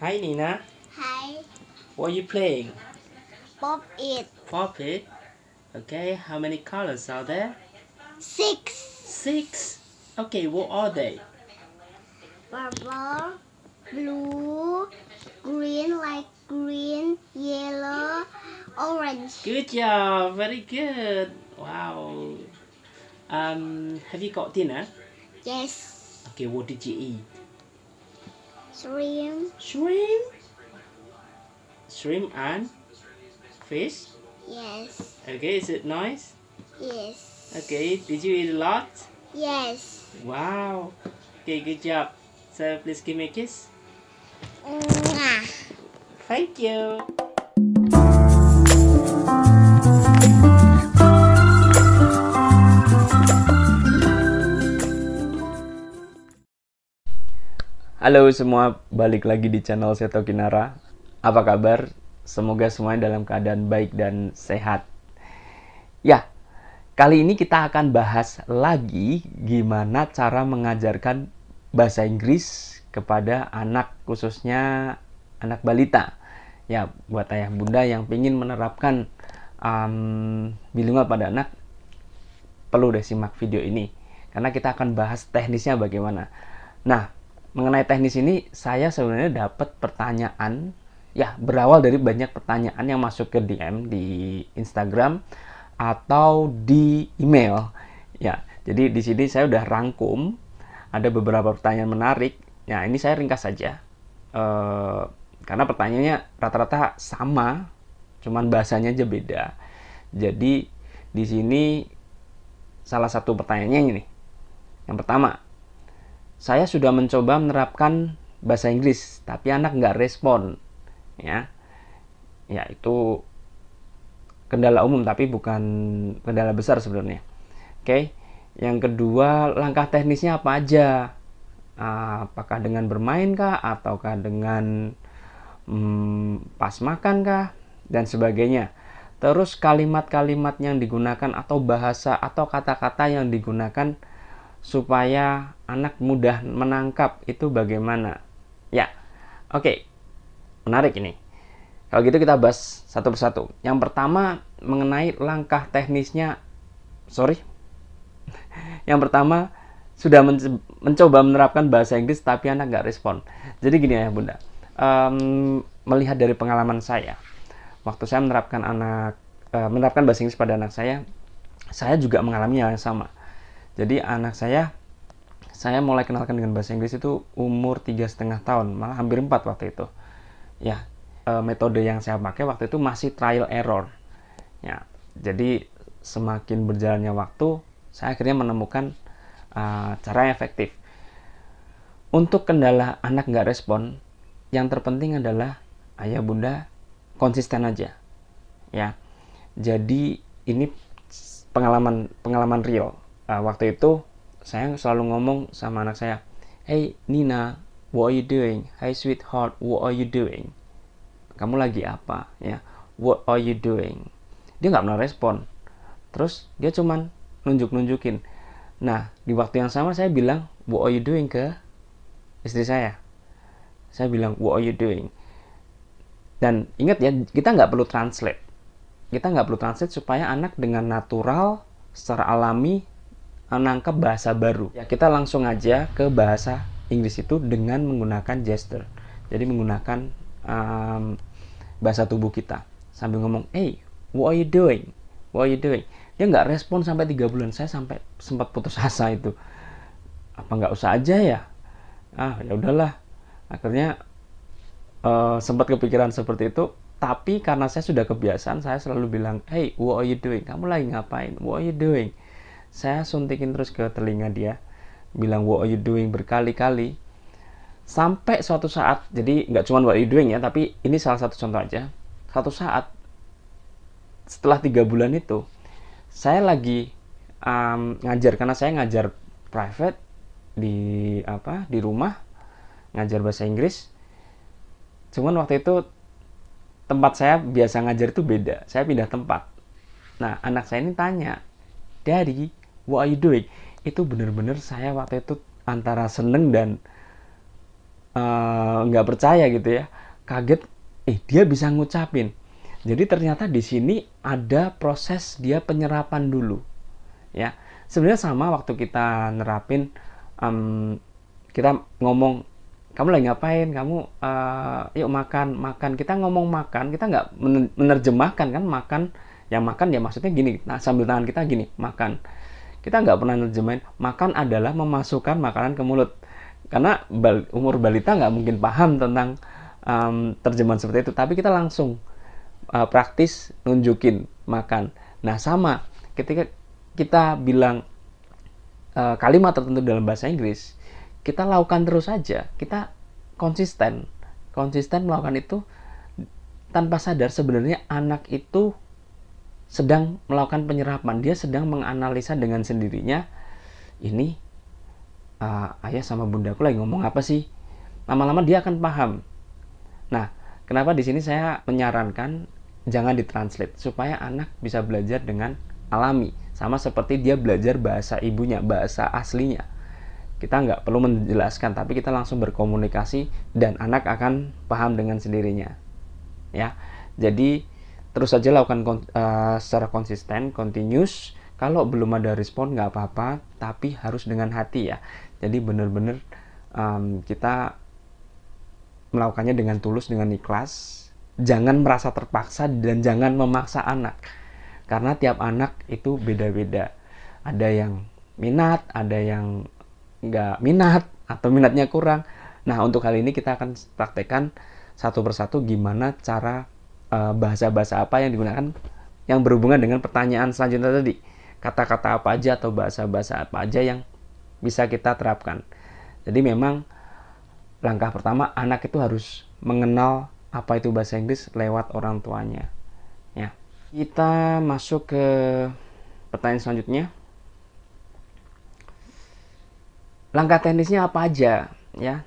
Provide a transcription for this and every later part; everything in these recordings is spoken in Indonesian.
Hi, Nina. Hi. What are you playing? Pop it. Pop it. Okay, how many colors are there? Six. Six? Okay, what are they? Purple, blue, green, like green, yellow, orange. Good job, very good. Wow. Um, have you got dinner? Yes. Okay, what did you eat? Shrimp. Shrimp. Shrimp and fish? Yes. Okay, is it nice? Yes. Okay, did you eat a lot? Yes. Wow. Okay, good job. So please give me a kiss. Mwah. Thank you. Halo semua, balik lagi di channel Seto Kinara. Apa kabar? Semoga semuanya dalam keadaan baik dan sehat. Ya, kali ini kita akan bahas lagi gimana cara mengajarkan bahasa Inggris kepada anak khususnya anak balita. Ya, buat ayah bunda yang ingin menerapkan um, bilingual pada anak, perlu deh simak video ini. Karena kita akan bahas teknisnya bagaimana. Nah, mengenai teknis ini saya sebenarnya dapat pertanyaan ya berawal dari banyak pertanyaan yang masuk ke DM di Instagram atau di email ya jadi di sini saya udah rangkum ada beberapa pertanyaan menarik ya ini saya ringkas saja e, karena pertanyaannya rata-rata sama cuman bahasanya aja beda jadi di sini salah satu pertanyaannya ini yang pertama saya sudah mencoba menerapkan bahasa Inggris tapi anak nggak respon ya ya itu kendala umum tapi bukan kendala besar sebenarnya oke yang kedua langkah teknisnya apa aja apakah dengan bermain kah ataukah dengan hmm, pas makan kah dan sebagainya terus kalimat-kalimat yang digunakan atau bahasa atau kata-kata yang digunakan supaya anak mudah menangkap itu bagaimana? Ya, oke, okay. menarik ini. Kalau gitu kita bahas satu persatu. Yang pertama mengenai langkah teknisnya, sorry. Yang pertama sudah mencoba menerapkan bahasa Inggris tapi anak nggak respon. Jadi gini ya bunda, um, melihat dari pengalaman saya, waktu saya menerapkan anak uh, menerapkan bahasa Inggris pada anak saya, saya juga mengalami hal yang sama jadi anak saya saya mulai kenalkan dengan bahasa Inggris itu umur tiga setengah tahun malah hampir 4 waktu itu ya e, metode yang saya pakai waktu itu masih trial error ya jadi semakin berjalannya waktu saya akhirnya menemukan uh, cara yang efektif untuk kendala anak nggak respon yang terpenting adalah ayah bunda konsisten aja ya jadi ini pengalaman pengalaman real uh, waktu itu saya selalu ngomong sama anak saya, Hey Nina, what are you doing? Hey sweetheart, what are you doing? Kamu lagi apa? Ya, what are you doing? Dia nggak pernah respon. Terus dia cuman nunjuk-nunjukin. Nah, di waktu yang sama saya bilang, what are you doing ke istri saya? Saya bilang, what are you doing? Dan ingat ya, kita nggak perlu translate. Kita nggak perlu translate supaya anak dengan natural, secara alami, menangkap bahasa baru. Ya, kita langsung aja ke bahasa Inggris itu dengan menggunakan gesture. Jadi menggunakan um, bahasa tubuh kita sambil ngomong, "Hey, what are you doing? What are you doing?" Dia nggak respon sampai tiga bulan. Saya sampai sempat putus asa itu. Apa nggak usah aja ya? Ah, ya udahlah. Akhirnya uh, sempat kepikiran seperti itu tapi karena saya sudah kebiasaan saya selalu bilang hey what are you doing kamu lagi ngapain what are you doing saya suntikin terus ke telinga dia, bilang what are you doing berkali-kali. Sampai suatu saat, jadi nggak cuma what are you doing ya, tapi ini salah satu contoh aja. Satu saat, setelah tiga bulan itu, saya lagi um, ngajar karena saya ngajar private di apa di rumah ngajar bahasa Inggris. Cuman waktu itu tempat saya biasa ngajar itu beda. Saya pindah tempat. Nah, anak saya ini tanya, Daddy, what are you doing? Itu bener-bener saya waktu itu antara seneng dan eh, nggak uh, percaya gitu ya. Kaget, eh dia bisa ngucapin. Jadi ternyata di sini ada proses dia penyerapan dulu. Ya, sebenarnya sama waktu kita nerapin um, kita ngomong kamu lagi ngapain kamu uh, yuk makan makan kita ngomong makan kita nggak menerjemahkan kan makan yang makan ya maksudnya gini nah sambil tangan kita gini makan kita nggak pernah nerjemahin makan adalah memasukkan makanan ke mulut karena bal umur balita nggak mungkin paham tentang um, terjemahan seperti itu tapi kita langsung uh, praktis nunjukin makan nah sama ketika kita bilang uh, kalimat tertentu dalam bahasa Inggris kita lakukan terus saja kita konsisten konsisten melakukan itu tanpa sadar sebenarnya anak itu sedang melakukan penyerapan dia sedang menganalisa dengan sendirinya ini uh, ayah sama bundaku lagi ngomong apa sih lama-lama dia akan paham nah kenapa di sini saya menyarankan jangan ditranslate supaya anak bisa belajar dengan alami sama seperti dia belajar bahasa ibunya bahasa aslinya kita nggak perlu menjelaskan tapi kita langsung berkomunikasi dan anak akan paham dengan sendirinya ya jadi terus saja lakukan uh, secara konsisten, continuous. Kalau belum ada respon nggak apa-apa, tapi harus dengan hati ya. Jadi benar-benar um, kita melakukannya dengan tulus, dengan ikhlas. Jangan merasa terpaksa dan jangan memaksa anak. Karena tiap anak itu beda-beda. Ada yang minat, ada yang nggak minat, atau minatnya kurang. Nah, untuk hal ini kita akan praktekkan satu persatu gimana cara Eh, bahasa-bahasa apa yang digunakan yang berhubungan dengan pertanyaan selanjutnya tadi. Kata-kata apa aja atau bahasa-bahasa apa aja yang bisa kita terapkan. Jadi memang langkah pertama anak itu harus mengenal apa itu bahasa Inggris lewat orang tuanya. Ya. Kita masuk ke pertanyaan selanjutnya. Langkah teknisnya apa aja ya?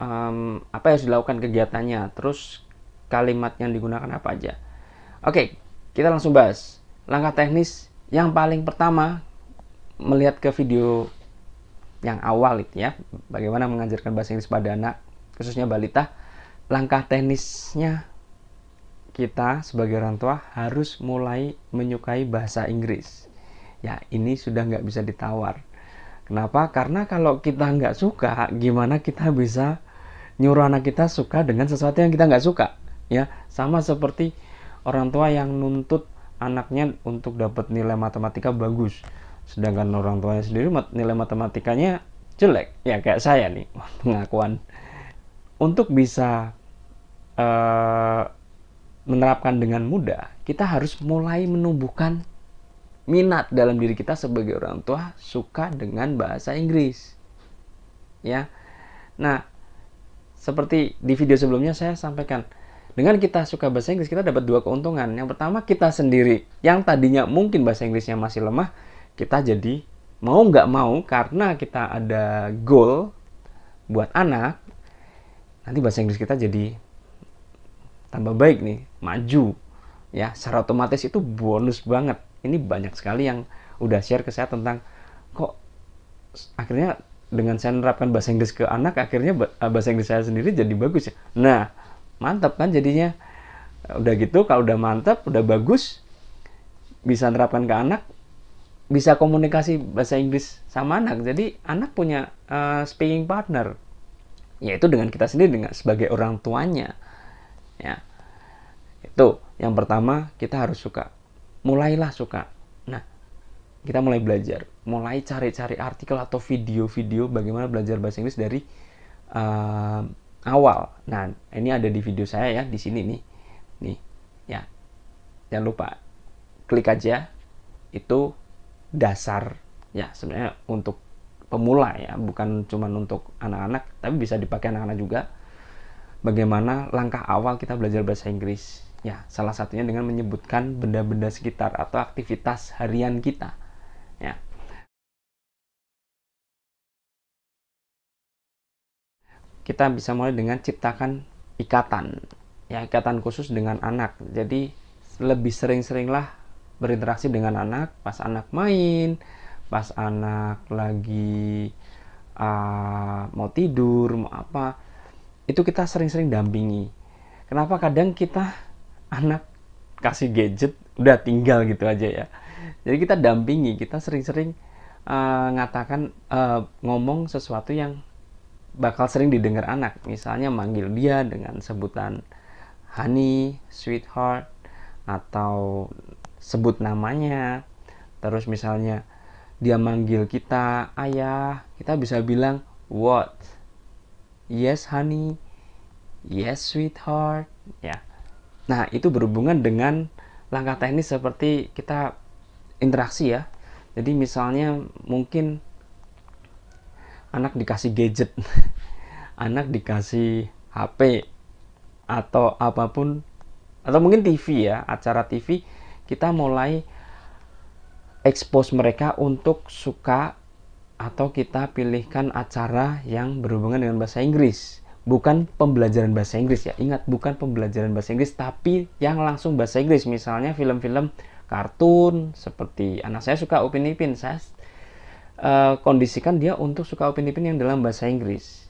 Um, apa yang harus dilakukan kegiatannya? Terus kalimat yang digunakan apa aja. Oke, kita langsung bahas. Langkah teknis yang paling pertama melihat ke video yang awal itu ya, bagaimana mengajarkan bahasa Inggris pada anak khususnya balita. Langkah teknisnya kita sebagai orang tua harus mulai menyukai bahasa Inggris. Ya, ini sudah nggak bisa ditawar. Kenapa? Karena kalau kita nggak suka, gimana kita bisa nyuruh anak kita suka dengan sesuatu yang kita nggak suka? ya sama seperti orang tua yang nuntut anaknya untuk dapat nilai matematika bagus sedangkan orang tuanya sendiri nilai matematikanya jelek ya kayak saya nih pengakuan untuk bisa uh, menerapkan dengan mudah kita harus mulai menumbuhkan minat dalam diri kita sebagai orang tua suka dengan bahasa Inggris ya nah seperti di video sebelumnya saya sampaikan dengan kita suka bahasa Inggris, kita dapat dua keuntungan. Yang pertama, kita sendiri. Yang tadinya mungkin bahasa Inggrisnya masih lemah, kita jadi mau nggak mau karena kita ada goal buat anak, nanti bahasa Inggris kita jadi tambah baik nih, maju. Ya, secara otomatis itu bonus banget. Ini banyak sekali yang udah share ke saya tentang kok akhirnya dengan saya menerapkan bahasa Inggris ke anak, akhirnya bahasa Inggris saya sendiri jadi bagus ya. Nah, mantap kan jadinya udah gitu kalau udah mantap udah bagus bisa nerapkan ke anak bisa komunikasi bahasa Inggris sama anak jadi anak punya uh, speaking partner yaitu dengan kita sendiri dengan sebagai orang tuanya ya itu yang pertama kita harus suka mulailah suka nah kita mulai belajar mulai cari-cari artikel atau video-video bagaimana belajar bahasa Inggris dari uh, awal. Nah, ini ada di video saya ya di sini nih. Nih, ya. Jangan lupa klik aja itu dasar ya sebenarnya untuk pemula ya, bukan cuma untuk anak-anak, tapi bisa dipakai anak-anak juga. Bagaimana langkah awal kita belajar bahasa Inggris? Ya, salah satunya dengan menyebutkan benda-benda sekitar atau aktivitas harian kita kita bisa mulai dengan ciptakan ikatan ya ikatan khusus dengan anak jadi lebih sering-seringlah berinteraksi dengan anak pas anak main pas anak lagi uh, mau tidur mau apa itu kita sering-sering dampingi kenapa kadang kita anak kasih gadget udah tinggal gitu aja ya jadi kita dampingi kita sering-sering uh, ngatakan uh, ngomong sesuatu yang bakal sering didengar anak. Misalnya manggil dia dengan sebutan honey, sweetheart, atau sebut namanya. Terus misalnya dia manggil kita ayah, kita bisa bilang what? Yes honey, yes sweetheart, ya. Nah, itu berhubungan dengan langkah teknis seperti kita interaksi ya. Jadi misalnya mungkin anak dikasih gadget anak dikasih HP atau apapun atau mungkin TV ya acara TV kita mulai expose mereka untuk suka atau kita pilihkan acara yang berhubungan dengan bahasa Inggris bukan pembelajaran bahasa Inggris ya ingat bukan pembelajaran bahasa Inggris tapi yang langsung bahasa Inggris misalnya film-film kartun seperti anak saya suka Upin Ipin saya uh, kondisikan dia untuk suka Upin Ipin yang dalam bahasa Inggris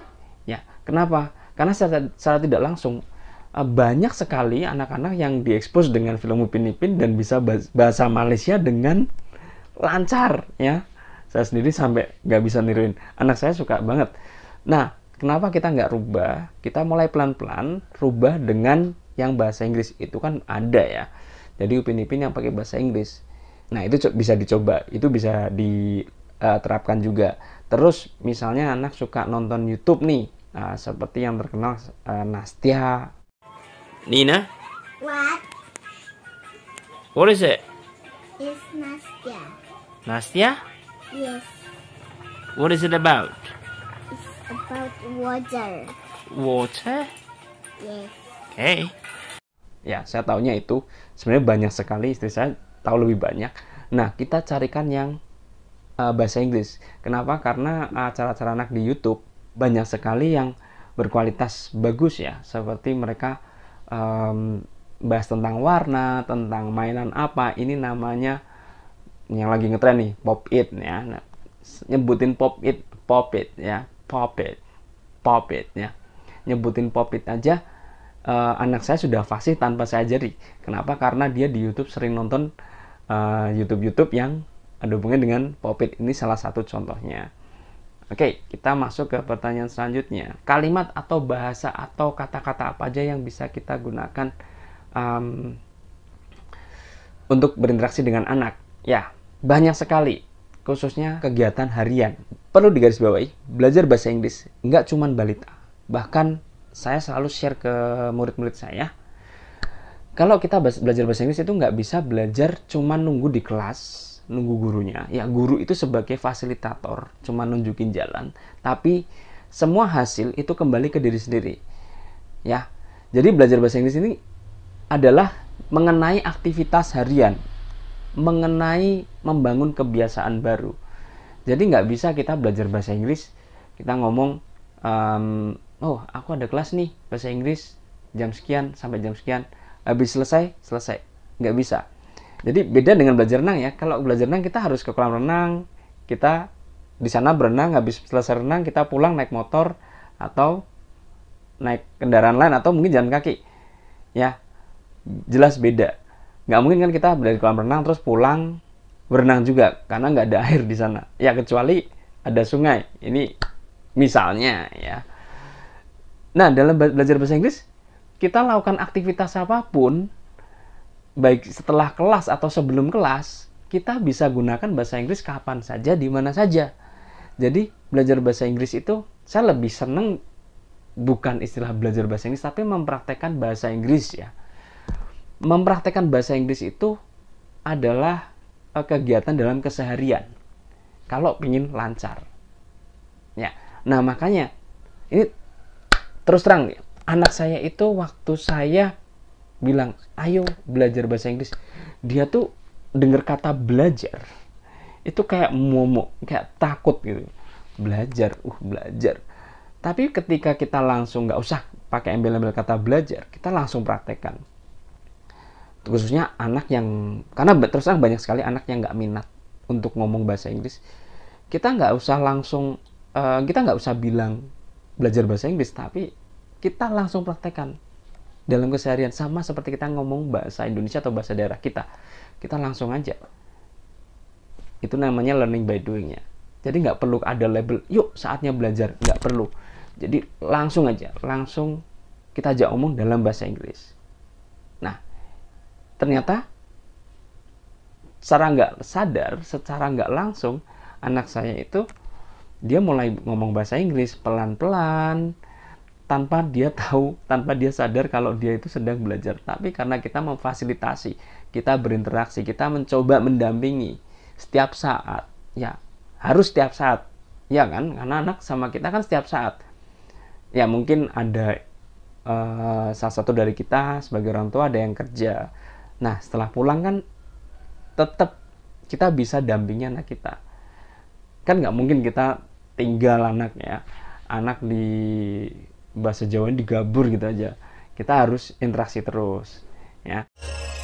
Ya, kenapa? Karena secara, secara tidak langsung eh, banyak sekali anak-anak yang diekspos dengan film Upin Ipin dan bisa bahasa Malaysia dengan lancar ya. Saya sendiri sampai nggak bisa niruin. Anak saya suka banget. Nah, kenapa kita nggak rubah? Kita mulai pelan-pelan rubah dengan yang bahasa Inggris itu kan ada ya. Jadi Upin Ipin yang pakai bahasa Inggris. Nah, itu bisa dicoba. Itu bisa diterapkan eh, uh, juga. Terus misalnya anak suka nonton YouTube nih Eh, seperti yang terkenal uh, Nastia. Nina? What? What is it? It's Nastia. Nastia? Yes. What is it about? It's about water. Water? Yes. Okay. Ya, saya tahunya itu sebenarnya banyak sekali istri saya tahu lebih banyak. Nah, kita carikan yang uh, bahasa Inggris. Kenapa? Karena acara-acara uh, anak di YouTube banyak sekali yang berkualitas bagus ya seperti mereka um, bahas tentang warna tentang mainan apa ini namanya yang lagi ngetren nih pop it ya nah, nyebutin pop it pop it ya pop it pop it ya nyebutin pop it aja uh, anak saya sudah fasih tanpa saya jari kenapa karena dia di YouTube sering nonton uh, eh, YouTube YouTube yang ada hubungannya dengan pop it ini salah satu contohnya Oke, kita masuk ke pertanyaan selanjutnya. Kalimat atau bahasa atau kata-kata apa aja yang bisa kita gunakan um, untuk berinteraksi dengan anak? Ya, banyak sekali. Khususnya kegiatan harian. Perlu digarisbawahi, belajar bahasa Inggris nggak cuma balita. Bahkan saya selalu share ke murid-murid saya. Kalau kita belajar bahasa Inggris itu nggak bisa belajar cuma nunggu di kelas nunggu gurunya. Ya guru itu sebagai fasilitator, cuma nunjukin jalan. Tapi semua hasil itu kembali ke diri sendiri. Ya, jadi belajar bahasa Inggris ini adalah mengenai aktivitas harian, mengenai membangun kebiasaan baru. Jadi nggak bisa kita belajar bahasa Inggris, kita ngomong, um, oh aku ada kelas nih bahasa Inggris jam sekian sampai jam sekian, habis selesai selesai, nggak bisa jadi beda dengan belajar renang ya. Kalau belajar renang kita harus ke kolam renang, kita di sana berenang, habis selesai renang kita pulang naik motor atau naik kendaraan lain atau mungkin jalan kaki. Ya, jelas beda. Nggak mungkin kan kita dari kolam renang terus pulang berenang juga karena nggak ada air di sana. Ya kecuali ada sungai. Ini misalnya ya. Nah, dalam belajar bahasa Inggris kita lakukan aktivitas apapun baik setelah kelas atau sebelum kelas, kita bisa gunakan bahasa Inggris kapan saja, di mana saja. Jadi, belajar bahasa Inggris itu saya lebih seneng bukan istilah belajar bahasa Inggris, tapi mempraktekkan bahasa Inggris ya. Mempraktekkan bahasa Inggris itu adalah eh, kegiatan dalam keseharian. Kalau ingin lancar. Ya. Nah, makanya ini terus terang anak saya itu waktu saya bilang ayo belajar bahasa Inggris dia tuh denger kata belajar itu kayak momok kayak takut gitu belajar uh belajar tapi ketika kita langsung nggak usah pakai embel-embel kata belajar kita langsung praktekkan khususnya anak yang karena terus terang banyak sekali anak yang nggak minat untuk ngomong bahasa Inggris kita nggak usah langsung uh, kita nggak usah bilang belajar bahasa Inggris tapi kita langsung praktekkan dalam keseharian sama seperti kita ngomong bahasa Indonesia atau bahasa daerah kita kita langsung aja itu namanya learning by doing ya jadi nggak perlu ada label yuk saatnya belajar nggak perlu jadi langsung aja langsung kita ajak ngomong dalam bahasa Inggris nah ternyata secara nggak sadar secara nggak langsung anak saya itu dia mulai ngomong bahasa Inggris pelan-pelan tanpa dia tahu, tanpa dia sadar kalau dia itu sedang belajar. Tapi karena kita memfasilitasi, kita berinteraksi, kita mencoba mendampingi setiap saat. Ya, harus setiap saat. Ya kan? Karena anak sama kita kan setiap saat. Ya, mungkin ada uh, salah satu dari kita sebagai orang tua ada yang kerja. Nah, setelah pulang kan tetap kita bisa dampingi anak kita. Kan nggak mungkin kita tinggal anaknya. Anak di bahasa Jawa ini digabur gitu aja kita harus interaksi terus ya